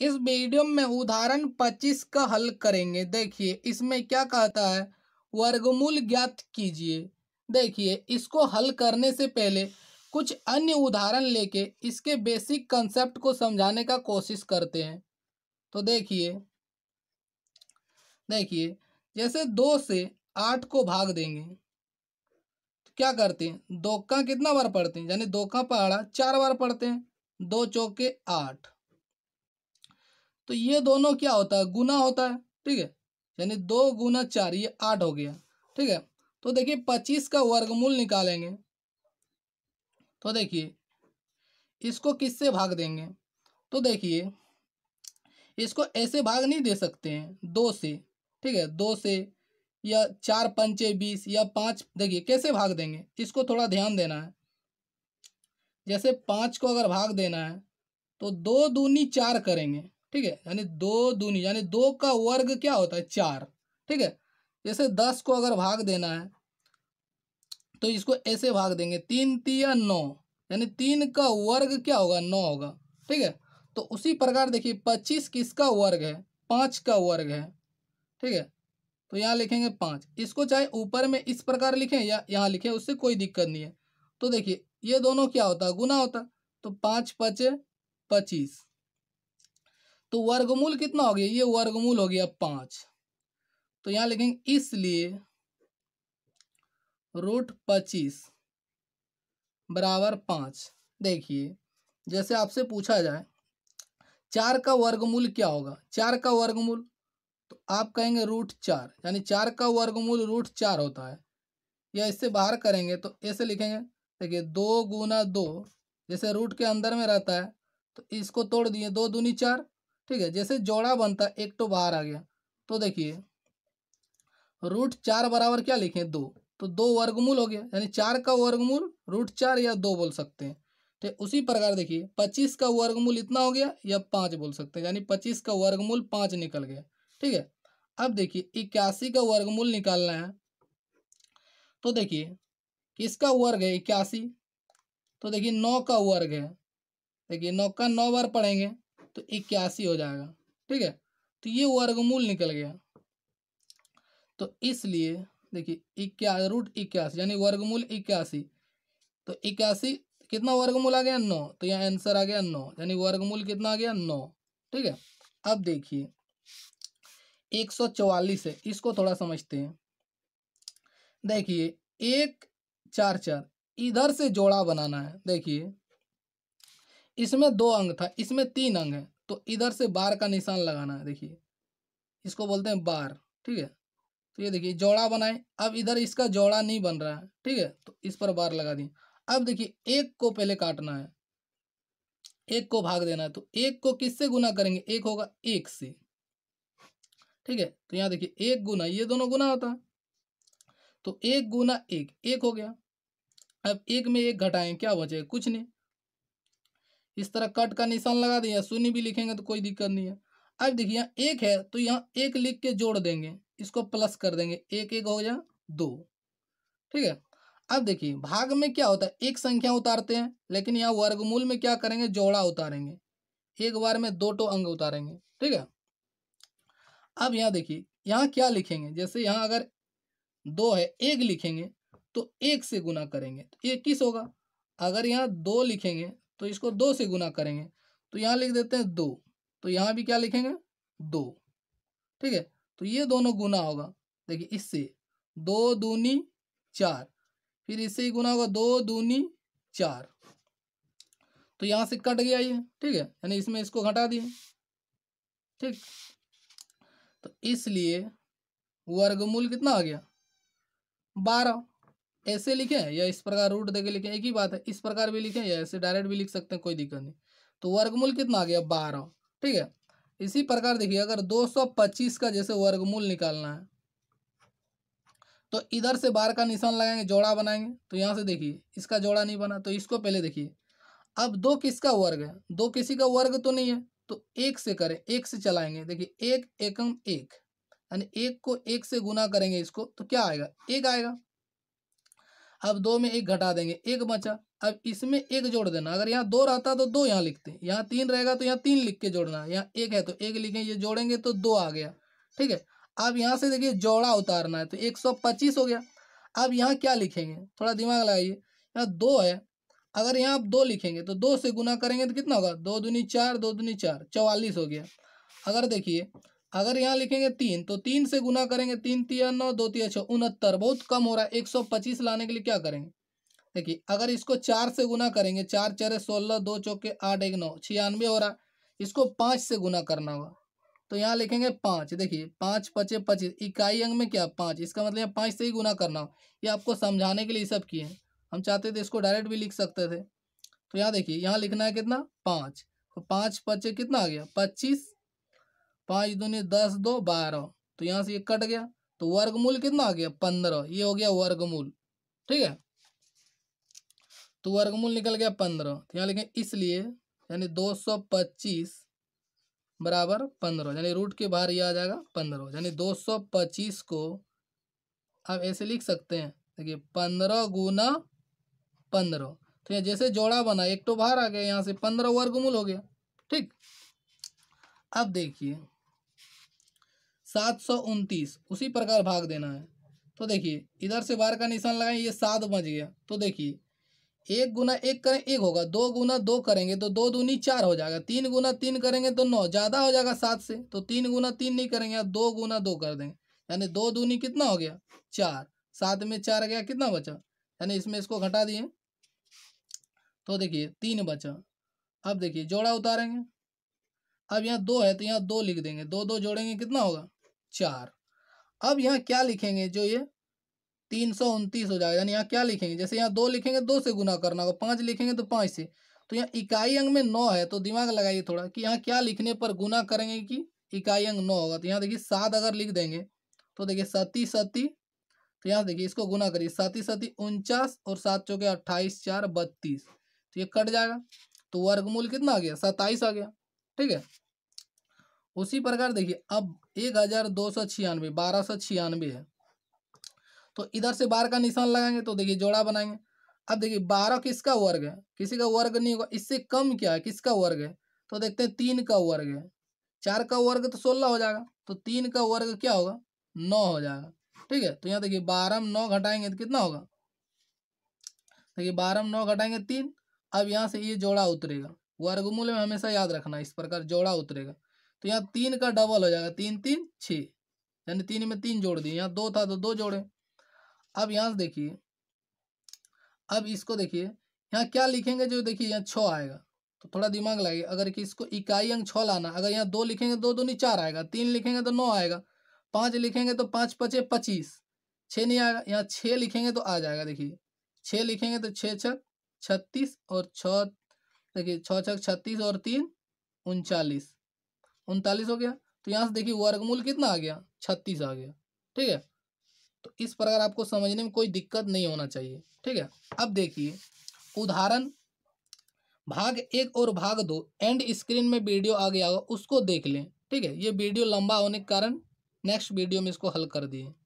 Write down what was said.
इस वीडियो में उदाहरण 25 का हल करेंगे देखिए इसमें क्या कहता है वर्गमूल ज्ञात कीजिए देखिए इसको हल करने से पहले कुछ अन्य उदाहरण लेके इसके बेसिक कंसेप्ट को समझाने का कोशिश करते हैं तो देखिए देखिए जैसे दो से आठ को भाग देंगे तो क्या करते हैं दो का कितना बार पढ़ते हैं यानी दो का पहाड़ा चार बार पढ़ते हैं दो चौके आठ तो ये दोनों क्या होता है गुना होता है ठीक है यानी दो गुना चार ये आठ हो गया ठीक है तो देखिए पच्चीस का वर्गमूल निकालेंगे तो देखिए इसको किससे भाग देंगे तो देखिए इसको ऐसे भाग नहीं दे सकते हैं दो से ठीक है दो से या चार पंचे बीस या पाँच देखिए कैसे भाग देंगे इसको थोड़ा ध्यान देना है जैसे पाँच को अगर भाग देना है तो दो दूनी चार करेंगे ठीक है यानी दो दूनी यानी दो का वर्ग क्या होता है चार ठीक है जैसे दस को अगर भाग देना है तो इसको ऐसे भाग देंगे तीन तिया नौ यानी तीन का वर्ग क्या होगा नौ होगा ठीक है तो उसी प्रकार देखिए पच्चीस किसका वर्ग है पाँच का वर्ग है ठीक है तो यहाँ लिखेंगे पाँच इसको चाहे ऊपर में इस प्रकार लिखें या यहाँ लिखें उससे कोई दिक्कत नहीं है तो देखिए ये दोनों क्या होता है गुना होता तो पाँच पचे पच्चीस तो वर्गमूल कितना हो गया ये वर्गमूल हो गया पांच तो यहां लिखेंगे इसलिए रूट पच्चीस बराबर पांच देखिए जैसे आपसे पूछा जाए चार का वर्गमूल क्या होगा चार का वर्गमूल तो आप कहेंगे रूट चार यानी चार का वर्गमूल रूट चार होता है या इससे बाहर करेंगे तो ऐसे लिखेंगे देखिए दो गुना दो जैसे रूट के अंदर में रहता है तो इसको तोड़ दिए दो दूनी चार ठीक है जैसे जोड़ा बनता एक तो बाहर आ गया तो देखिए रूट चार बराबर क्या लिखे दो तो दो वर्गमूल हो गया यानी चार का वर्गमूल रूट चार या दो बोल सकते हैं तो उसी प्रकार देखिए पच्चीस का वर्गमूल इतना हो गया या पाँच बोल सकते हैं यानी पच्चीस का वर्गमूल पाँच निकल गया ठीक है अब देखिए इक्यासी का वर्गमूल निकालना है तो देखिए किसका वर्ग है इक्यासी तो देखिए नौ का वर्ग है देखिए नौ का नौ बार पढ़ेंगे तो इक्यासी हो जाएगा ठीक है तो ये वर्गमूल निकल गया तो इसलिए देखिए इक्या रूट इक्यासी यानी वर्गमूल इक्यासी तो इक्यासी कितना वर्गमूल आ गया नौ तो यहाँ आंसर आ गया नौ यानी वर्गमूल कितना आ गया नौ ठीक है अब देखिए एक सौ चौवालीस है इसको थोड़ा समझते हैं देखिए एक चार चार इधर से जोड़ा बनाना है देखिए इसमें दो अंग था इसमें तीन अंग है तो इधर से बार का निशान लगाना है देखिए इसको बोलते हैं बार ठीक है तो ये देखिए जोड़ा बनाए अब इधर इसका जोड़ा नहीं बन रहा है ठीक है तो इस पर बार लगा दी अब देखिए एक को पहले काटना है एक को भाग देना है तो एक को किससे गुना करेंगे एक होगा एक से ठीक है तो यहाँ देखिए एक गुना ये दोनों गुना होता है तो एक गुना एक एक हो गया अब एक में एक घटाएं क्या बचे कुछ नहीं इस तरह कट का निशान लगा दिया शून्य भी लिखेंगे तो कोई दिक्कत नहीं है अब देखिए यहाँ एक है तो यहाँ एक लिख के जोड़ देंगे इसको प्लस कर देंगे एक एक हो गया दो ठीक है अब देखिए भाग में क्या होता है एक संख्या उतारते हैं लेकिन यहाँ वर्गमूल में क्या करेंगे जोड़ा उतारेंगे एक बार में दो टो अंग उतारेंगे ठीक है अब यहाँ देखिए यहाँ क्या लिखेंगे जैसे यहाँ अगर दो है एक लिखेंगे तो एक से गुना करेंगे तो किस होगा अगर यहाँ दो लिखेंगे तो इसको दो से गुना करेंगे तो यहाँ लिख देते हैं दो तो यहाँ भी क्या लिखेंगे दो ठीक है तो ये दोनों गुना होगा देखिए इससे दो दूनी चार फिर इससे ही गुना होगा दो दूनी चार तो यहाँ से कट गया ये ठीक है यानी इसमें इसको घटा दिए ठीक तो इसलिए वर्गमूल कितना आ गया बारह ऐसे लिखें या इस प्रकार रूट देके लिखें एक ही बात है इस प्रकार भी लिखें या ऐसे डायरेक्ट भी लिख सकते हैं कोई दिक्कत नहीं तो वर्गमूल कितना आ गया बारह ठीक है इसी प्रकार देखिए अगर 225 का जैसे वर्गमूल निकालना है तो इधर से बारह का निशान लगाएंगे जोड़ा बनाएंगे तो यहाँ से देखिए इसका जोड़ा नहीं बना तो इसको पहले देखिए अब दो किसका वर्ग है दो किसी का वर्ग तो नहीं है तो एक से करें एक से चलाएंगे देखिए एक एकम एक यानी एक को एक से गुना करेंगे इसको तो क्या आएगा एक आएगा अब दो में एक घटा देंगे एक बचा अब इसमें एक जोड़ देना अगर यहाँ दो रहता तो दो यहाँ लिखते यहाँ तीन रहेगा तो यहाँ तीन लिख के जोड़ना यहाँ एक है तो एक लिखें ये जोड़ेंगे तो दो आ गया ठीक है अब यहाँ से देखिए जोड़ा उतारना है तो एक सौ पच्चीस हो गया अब यहाँ क्या लिखेंगे थोड़ा दिमाग लगाइए यहाँ दो है अगर यहाँ आप दो लिखेंगे तो दो से गुना करेंगे तो कितना होगा दो दूनी चार दो दूनी चार चौवालीस हो गया अगर देखिए अगर यहाँ लिखेंगे तीन तो तीन से गुना करेंगे तीन तिया नौ दो तिया छः उनहत्तर बहुत कम हो रहा है एक सौ पच्चीस लाने के लिए क्या करेंगे देखिए अगर इसको चार से गुना करेंगे चार चारे सोलह दो चौके आठ एक नौ छियानवे हो रहा है इसको पाँच से गुना करना होगा तो यहाँ लिखेंगे पाँच देखिए पाँच पचे पच्चीस इकाई अंग में क्या पाँच इसका मतलब पाँच से ही गुना करना हो ये आपको समझाने के लिए सब किए हैं हम चाहते थे इसको डायरेक्ट भी लिख सकते थे तो यहाँ देखिए यहाँ लिखना है कितना पाँच तो पाँच पचे कितना आ गया पच्चीस पाँच दूनी दस दो बारह तो यहाँ से ये कट गया तो वर्गमूल कितना आ गया पंद्रह ये हो गया वर्गमूल ठीक है तो वर्गमूल निकल गया पंद्रह तो यहाँ लिखें इसलिए यानी दो सौ पच्चीस बराबर पंद्रह यानी रूट के बाहर ये आ जाएगा पंद्रह यानी दो सौ पच्चीस को आप ऐसे लिख सकते हैं देखिए पंद्रह गुना पंद्रह तो यहाँ जैसे जोड़ा बना एक तो बाहर आ गया यहाँ से पंद्रह वर्गमूल हो गया ठीक अब देखिए सात सौ उनतीस उसी प्रकार भाग देना है तो देखिए इधर से बार का निशान लगाएं ये सात बच गया तो देखिए एक गुना एक करें एक होगा दो गुना दो करेंगे तो दो दूनी चार हो जाएगा तीन गुना तीन करेंगे तो नौ ज़्यादा हो जाएगा सात से तो तीन गुना तीन नहीं करेंगे दो गुना दो कर देंगे यानी दो दूनी कितना हो गया चार सात में चार गया कितना बचा यानी इसमें इसको घटा दिए तो देखिए तीन बचा अब देखिए जोड़ा उतारेंगे अब यहाँ दो है तो यहाँ दो लिख देंगे दो दो जोड़ेंगे कितना होगा चार अब यहाँ क्या लिखेंगे जो ये तीन सौ उनतीस हो जाएगा यानी यहाँ क्या लिखेंगे जैसे यहाँ दो लिखेंगे दो से गुना करना होगा पाँच लिखेंगे तो पाँच से तो यहाँ इकाई अंग में नौ है तो दिमाग लगाइए थोड़ा कि यहाँ क्या लिखने पर गुना करेंगे कि इकाई अंग नौ होगा तो यहाँ देखिए सात अगर लिख देंगे तो देखिए सती सती तो यहाँ देखिए इसको गुना करिए सती सती उनचास और सात चौके अट्ठाईस चार बत्तीस तो ये कट जाएगा तो वर्गमूल कितना आ गया सत्ताईस आ गया ठीक है उसी प्रकार देखिए अब एक हज़ार दो सौ छियानवे बारह सौ छियानवे है तो इधर से बारह का निशान लगाएंगे तो देखिए जोड़ा बनाएंगे अब देखिए बारह किसका वर्ग है किसी का वर्ग नहीं होगा इससे कम क्या है किसका वर्ग है तो देखते हैं तीन का वर्ग है चार का वर्ग तो सोलह हो जाएगा तो तीन का वर्ग क्या होगा नौ हो जाएगा ठीक है तो यहाँ देखिए बारह में नौ घटाएंगे तो कितना होगा देखिए बारह में नौ घटाएंगे तीन अब यहाँ से ये जोड़ा उतरेगा वर्गमूल में हमेशा याद रखना इस प्रकार जोड़ा उतरेगा तो यहाँ तीन का डबल हो जाएगा तीन तीन छः यानी तीन में तीन जोड़ दिए यहाँ दो था तो दो जोड़े अब यहाँ से देखिए अब इसको देखिए यहाँ क्या लिखेंगे जो देखिए यहाँ छ आएगा तो थोड़ा दिमाग लगाइए अगर कि इसको इकाई अंक छ लाना अगर यहाँ दो लिखेंगे दो दो तो नहीं चार आएगा तीन लिखेंगे तो नौ आएगा पाँच लिखेंगे तो पाँच पचे पच्चीस छः नहीं आएगा यहाँ छः लिखेंगे तो आ जाएगा देखिए छः लिखेंगे तो छः छक छत्तीस और छ देखिए छः छक छत्तीस और तीन उनचालीस उनतालीस हो गया तो यहाँ से देखिए वर्गमूल कितना आ गया छत्तीस आ गया ठीक है तो इस प्रकार आपको समझने में कोई दिक्कत नहीं होना चाहिए ठीक है अब देखिए उदाहरण भाग एक और भाग दो एंड स्क्रीन में वीडियो आ गया होगा उसको देख लें ठीक है ये वीडियो लंबा होने के कारण नेक्स्ट वीडियो में इसको हल कर दिए